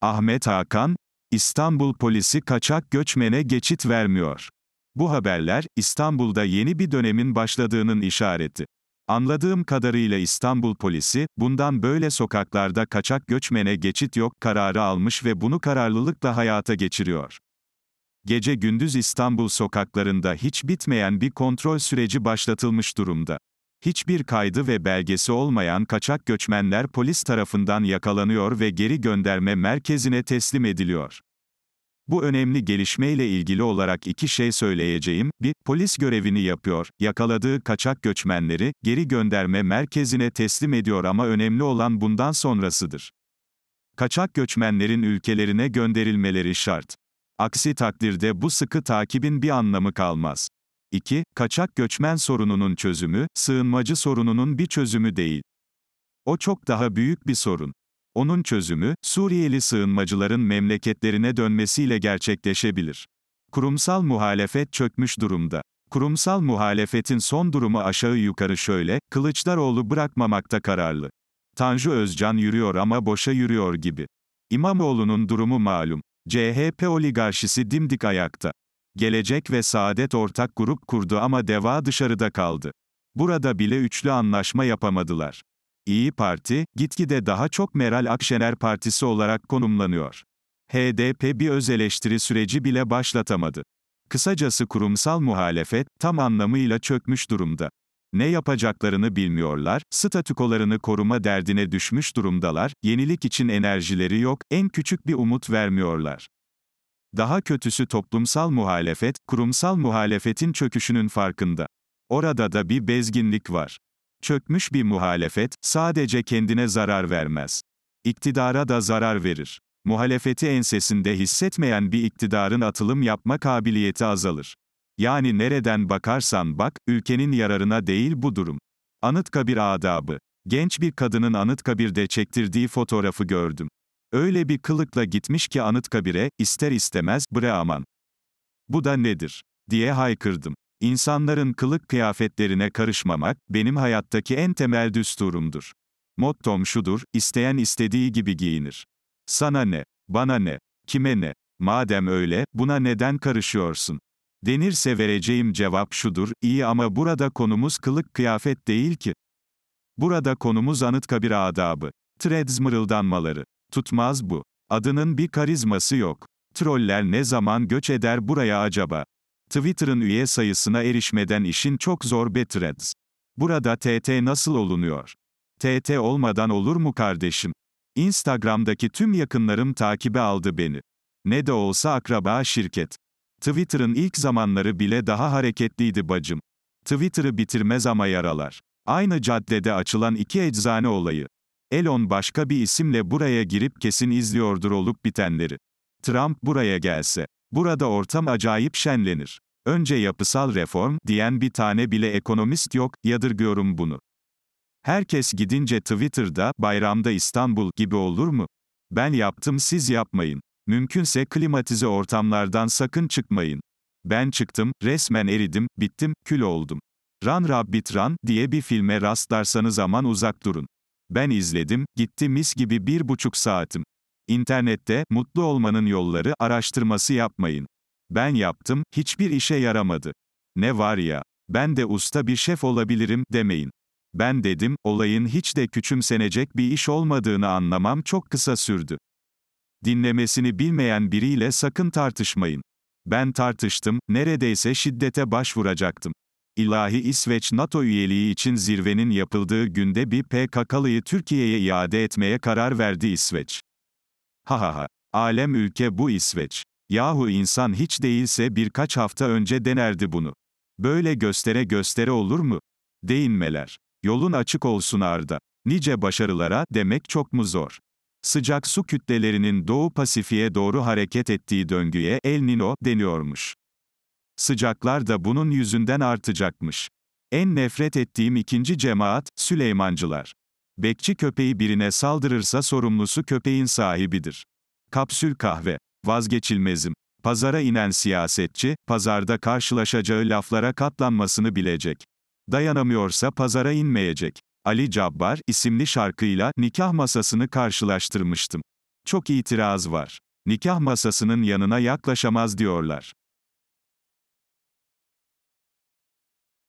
Ahmet Hakan, İstanbul polisi kaçak göçmene geçit vermiyor. Bu haberler, İstanbul'da yeni bir dönemin başladığının işareti. Anladığım kadarıyla İstanbul polisi, bundan böyle sokaklarda kaçak göçmene geçit yok kararı almış ve bunu kararlılıkla hayata geçiriyor. Gece gündüz İstanbul sokaklarında hiç bitmeyen bir kontrol süreci başlatılmış durumda hiçbir kaydı ve belgesi olmayan kaçak göçmenler polis tarafından yakalanıyor ve geri gönderme merkezine teslim ediliyor. Bu önemli gelişmeyle ilgili olarak iki şey söyleyeceğim. Bir, Polis görevini yapıyor, yakaladığı kaçak göçmenleri, geri gönderme merkezine teslim ediyor ama önemli olan bundan sonrasıdır. Kaçak göçmenlerin ülkelerine gönderilmeleri şart. Aksi takdirde bu sıkı takibin bir anlamı kalmaz. 2. Kaçak göçmen sorununun çözümü, sığınmacı sorununun bir çözümü değil. O çok daha büyük bir sorun. Onun çözümü, Suriyeli sığınmacıların memleketlerine dönmesiyle gerçekleşebilir. Kurumsal muhalefet çökmüş durumda. Kurumsal muhalefetin son durumu aşağı yukarı şöyle, Kılıçdaroğlu bırakmamakta kararlı. Tanju Özcan yürüyor ama boşa yürüyor gibi. İmamoğlu'nun durumu malum. CHP oligarşisi dimdik ayakta. Gelecek ve Saadet ortak grup kurdu ama DEVA dışarıda kaldı. Burada bile üçlü anlaşma yapamadılar. İyi Parti, gitgide daha çok Meral Akşener Partisi olarak konumlanıyor. HDP bir öz eleştiri süreci bile başlatamadı. Kısacası kurumsal muhalefet, tam anlamıyla çökmüş durumda. Ne yapacaklarını bilmiyorlar, statükolarını koruma derdine düşmüş durumdalar, yenilik için enerjileri yok, en küçük bir umut vermiyorlar. Daha kötüsü toplumsal muhalefet, kurumsal muhalefetin çöküşünün farkında. Orada da bir bezginlik var. Çökmüş bir muhalefet, sadece kendine zarar vermez. İktidara da zarar verir. Muhalefeti ensesinde hissetmeyen bir iktidarın atılım yapma kabiliyeti azalır. Yani nereden bakarsan bak, ülkenin yararına değil bu durum. Anıtkabir adabı. Genç bir kadının Anıtkabir'de çektirdiği fotoğrafı gördüm. Öyle bir kılıkla gitmiş ki Anıtkabir'e, ister istemez, bre aman. Bu da nedir? diye haykırdım. İnsanların kılık kıyafetlerine karışmamak, benim hayattaki en temel düsturumdur. Mottom şudur, isteyen istediği gibi giyinir. Sana ne, bana ne, kime ne, madem öyle, buna neden karışıyorsun? Denirse vereceğim cevap şudur, iyi ama burada konumuz kılık kıyafet değil ki. Burada konumuz anıt Anıtkabir adabı. Threads mırıldanmaları. Tutmaz bu. Adının bir karizması yok. Troller ne zaman göç eder buraya acaba? Twitter'ın üye sayısına erişmeden işin çok zor Betreds. Burada TT nasıl olunuyor? TT olmadan olur mu kardeşim? Instagram'daki tüm yakınlarım takibe aldı beni. Ne de olsa akraba şirket. Twitter'ın ilk zamanları bile daha hareketliydi bacım. Twitter'ı bitirmez ama yaralar. Aynı caddede açılan iki eczane olayı. Elon başka bir isimle buraya girip kesin izliyordur olup bitenleri. Trump buraya gelse. Burada ortam acayip şenlenir. Önce yapısal reform diyen bir tane bile ekonomist yok, yadırgıyorum bunu. Herkes gidince Twitter'da bayramda İstanbul gibi olur mu? Ben yaptım siz yapmayın. Mümkünse klimatize ortamlardan sakın çıkmayın. Ben çıktım, resmen eridim, bittim, kül oldum. Ran Rabbit Ran diye bir filme rastlarsanız aman uzak durun. Ben izledim, gitti mis gibi bir buçuk saatim. İnternette, mutlu olmanın yolları araştırması yapmayın. Ben yaptım, hiçbir işe yaramadı. Ne var ya, ben de usta bir şef olabilirim, demeyin. Ben dedim, olayın hiç de küçümsenecek bir iş olmadığını anlamam çok kısa sürdü. Dinlemesini bilmeyen biriyle sakın tartışmayın. Ben tartıştım, neredeyse şiddete başvuracaktım. İlahi İsveç NATO üyeliği için zirvenin yapıldığı günde bir PKK'lıyı Türkiye'ye iade etmeye karar verdi İsveç. Ha ha ha. Alem ülke bu İsveç. Yahu insan hiç değilse birkaç hafta önce denerdi bunu. Böyle göstere göstere olur mu? Değinmeler. Yolun açık olsun Arda. Nice başarılara demek çok mu zor? Sıcak su kütlelerinin Doğu Pasifik'e doğru hareket ettiği döngüye El Nino deniyormuş. Sıcaklar da bunun yüzünden artacakmış. En nefret ettiğim ikinci cemaat, Süleymancılar. Bekçi köpeği birine saldırırsa sorumlusu köpeğin sahibidir. Kapsül kahve. Vazgeçilmezim. Pazara inen siyasetçi, pazarda karşılaşacağı laflara katlanmasını bilecek. Dayanamıyorsa pazara inmeyecek. Ali Cabbar isimli şarkıyla nikah masasını karşılaştırmıştım. Çok itiraz var. Nikah masasının yanına yaklaşamaz diyorlar.